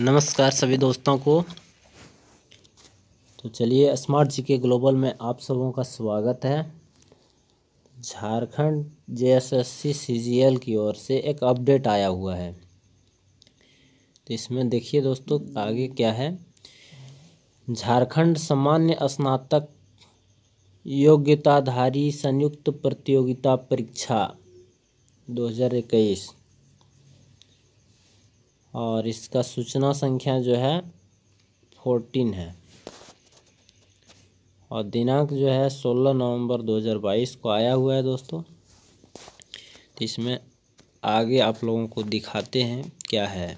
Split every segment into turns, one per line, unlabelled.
नमस्कार सभी दोस्तों को तो चलिए स्मार्ट जी के ग्लोबल में आप सबों का स्वागत है झारखंड जेएसएससी सीजीएल की ओर से एक अपडेट आया हुआ है तो इसमें देखिए दोस्तों आगे क्या है झारखंड सामान्य स्नातक योग्यताधारी संयुक्त प्रतियोगिता परीक्षा दो और इसका सूचना संख्या जो है फोर्टीन है और दिनांक जो है सोलह नवंबर दो हजार बाईस को आया हुआ है दोस्तों तो इसमें आगे आप लोगों को दिखाते हैं क्या है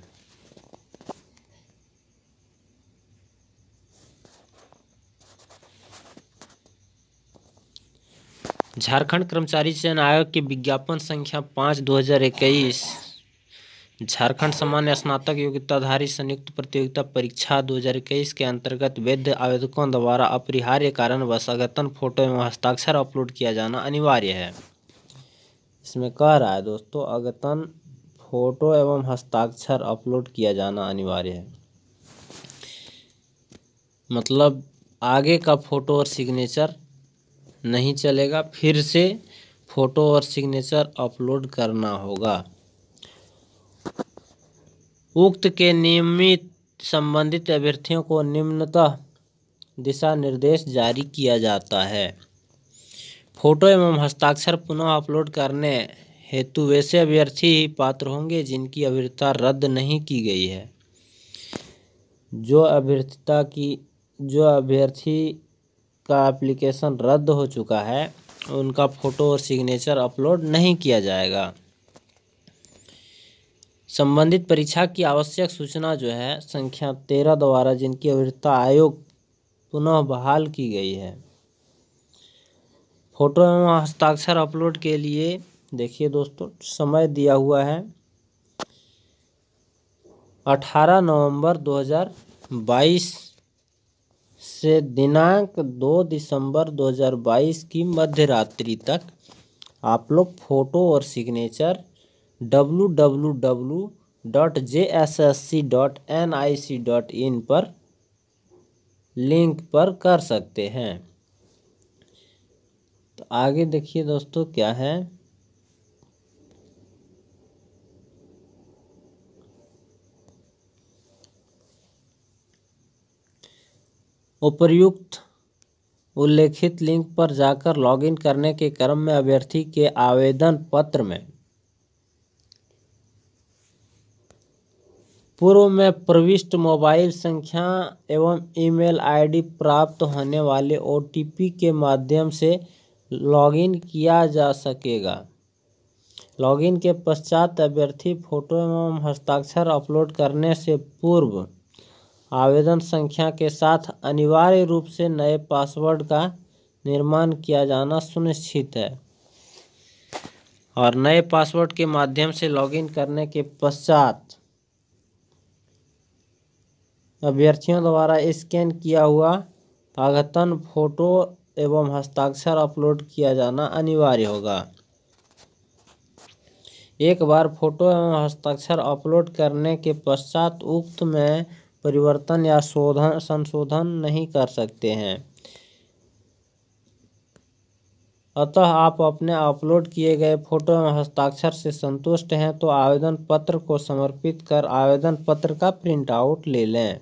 झारखंड कर्मचारी चयन आयोग की विज्ञापन संख्या पाँच दो हज़ार इक्कीस झारखंड सामान्य स्नातक योग्यताधारी संयुक्त प्रतियोगिता परीक्षा 2021 के अंतर्गत वैध आवेदकों द्वारा अपरिहार्य कारण व सगतन फोटो एवं हस्ताक्षर अपलोड किया जाना अनिवार्य है इसमें कह रहा है दोस्तों अगतन फोटो एवं हस्ताक्षर अपलोड किया जाना अनिवार्य है मतलब आगे का फोटो और सिग्नेचर नहीं चलेगा फिर से फोटो और सिग्नेचर अपलोड करना होगा उक्त के नियमित संबंधित अभ्यर्थियों को निम्नतः दिशा निर्देश जारी किया जाता है फोटो एवं हस्ताक्षर पुनः अपलोड करने हेतु वैसे अभ्यर्थी ही पात्र होंगे जिनकी अभ्यर्थता रद्द नहीं की गई है जो अभ्यर्थता की जो अभ्यर्थी का एप्लीकेशन रद्द हो चुका है उनका फ़ोटो और सिग्नेचर अपलोड नहीं किया जाएगा संबंधित परीक्षा की आवश्यक सूचना जो है संख्या तेरह द्वारा जिनकी अवैधता आयोग पुनः बहाल की गई है फोटो एवं हस्ताक्षर अपलोड के लिए देखिए दोस्तों समय दिया हुआ है अठारह नवंबर बाईस से दिनांक दो दिसंबर बाईस की मध्य रात्रि तक आप लोग फोटो और signature www.jssc.nic.in dot J S S C dot N I C dot in पर लिंक पर कर सकते हैं तो आगे देखिए दोस्तों क्या है उपर्युक्त उल्लेखित लिंक पर जाकर लॉगिन करने के क्रम में अभ्यर्थी के आवेदन पत्र में पूर्व में प्रविष्ट मोबाइल संख्या एवं ईमेल आईडी प्राप्त होने वाले ओटीपी के माध्यम से लॉगिन किया जा सकेगा लॉगिन के पश्चात अभ्यर्थी फोटो एवं हस्ताक्षर अपलोड करने से पूर्व आवेदन संख्या के साथ अनिवार्य रूप से नए पासवर्ड का निर्माण किया जाना सुनिश्चित है और नए पासवर्ड के माध्यम से लॉगिन करने के पश्चात अभ्यर्थियों द्वारा स्कैन किया हुआ आगतन फोटो एवं हस्ताक्षर अपलोड किया जाना अनिवार्य होगा एक बार फोटो एवं हस्ताक्षर अपलोड करने के पश्चात उक्त में परिवर्तन या शोधन संशोधन नहीं कर सकते हैं अतः आप अपने अपलोड किए गए फोटो एवं हस्ताक्षर से संतुष्ट हैं तो आवेदन पत्र को समर्पित कर आवेदन पत्र का प्रिंट आउट ले लें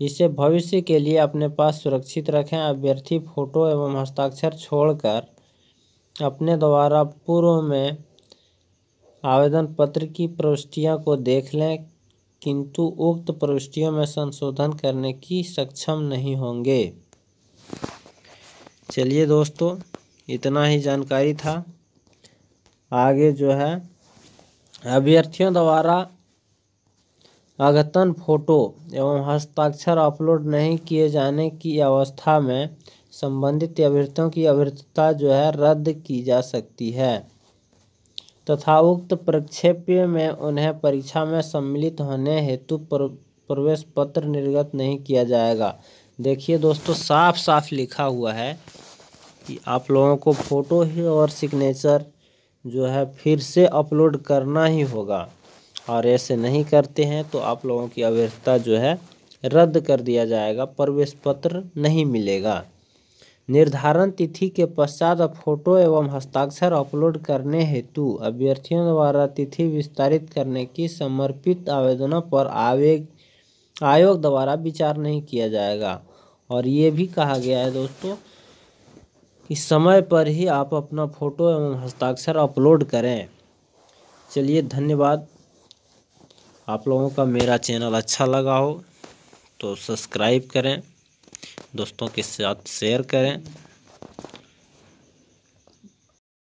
इसे भविष्य के लिए अपने पास सुरक्षित रखें अभ्यर्थी फ़ोटो एवं हस्ताक्षर छोड़कर अपने द्वारा पूर्व में आवेदन पत्र की प्रविष्टियाँ को देख लें किंतु उक्त प्रविष्टियों में संशोधन करने की सक्षम नहीं होंगे चलिए दोस्तों इतना ही जानकारी था आगे जो है अभ्यर्थियों द्वारा अद्यतन फोटो एवं हस्ताक्षर अपलोड नहीं किए जाने की अवस्था में संबंधित अभ्यर्थियों की आवश्यकता जो है रद्द की जा सकती है तथा उक्त प्रक्षेप्य में उन्हें परीक्षा में सम्मिलित होने हेतु प्रवेश पत्र निर्गत नहीं किया जाएगा देखिए दोस्तों साफ साफ लिखा हुआ है कि आप लोगों को फ़ोटो ही और सिग्नेचर जो है फिर से अपलोड करना ही होगा और ऐसे नहीं करते हैं तो आप लोगों की अवैधता जो है रद्द कर दिया जाएगा प्रवेश पत्र नहीं मिलेगा निर्धारण तिथि के पश्चात फोटो एवं हस्ताक्षर अपलोड करने हेतु अभ्यर्थियों द्वारा तिथि विस्तारित करने की समर्पित आवेदनों पर आवेग आयोग द्वारा विचार नहीं किया जाएगा और ये भी कहा गया है दोस्तों कि समय पर ही आप अपना फोटो एवं हस्ताक्षर अपलोड करें चलिए धन्यवाद आप लोगों का मेरा चैनल अच्छा लगा हो तो सब्सक्राइब करें दोस्तों के साथ शेयर करें